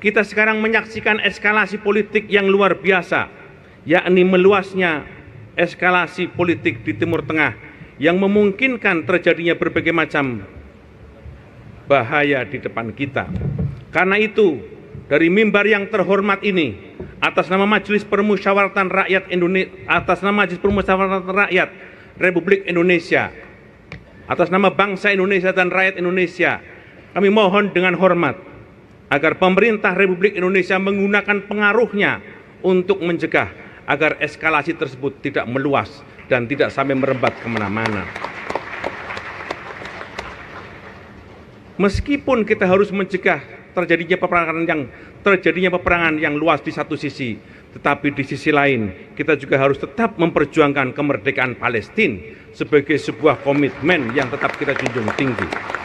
kita sekarang menyaksikan eskalasi politik yang luar biasa, yakni meluasnya eskalasi politik di Timur Tengah yang memungkinkan terjadinya berbagai macam bahaya di depan kita. Karena itu, dari mimbar yang terhormat ini, atas nama Majelis Permusyawaratan Rakyat Indonesia, atas nama Majelis Permusyawaratan Rakyat Republik Indonesia, atas nama bangsa Indonesia dan rakyat Indonesia, kami mohon dengan hormat agar pemerintah Republik Indonesia menggunakan pengaruhnya untuk mencegah agar eskalasi tersebut tidak meluas dan tidak sampai merembat kemana-mana. Meskipun kita harus mencegah terjadinya peperangan yang terjadinya peperangan yang luas di satu sisi, tetapi di sisi lain kita juga harus tetap memperjuangkan kemerdekaan Palestina sebagai sebuah komitmen yang tetap kita junjung tinggi.